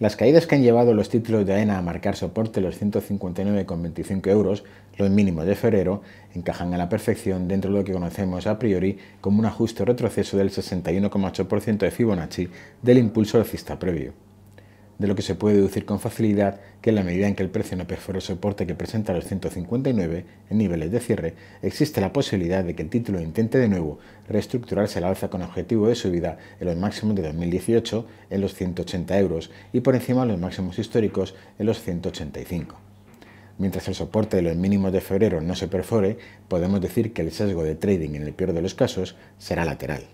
Las caídas que han llevado los títulos de AENA a marcar soporte los 159,25 euros, los mínimos de febrero, encajan a la perfección dentro de lo que conocemos a priori como un ajuste retroceso del 61,8% de Fibonacci del impulso alcista previo de lo que se puede deducir con facilidad que en la medida en que el precio no perfora el soporte que presenta los 159 en niveles de cierre, existe la posibilidad de que el título intente de nuevo reestructurarse la alza con objetivo de subida en los máximos de 2018 en los 180 euros y por encima de los máximos históricos en los 185. Mientras el soporte de los mínimos de febrero no se perfore, podemos decir que el sesgo de trading en el peor de los casos será lateral.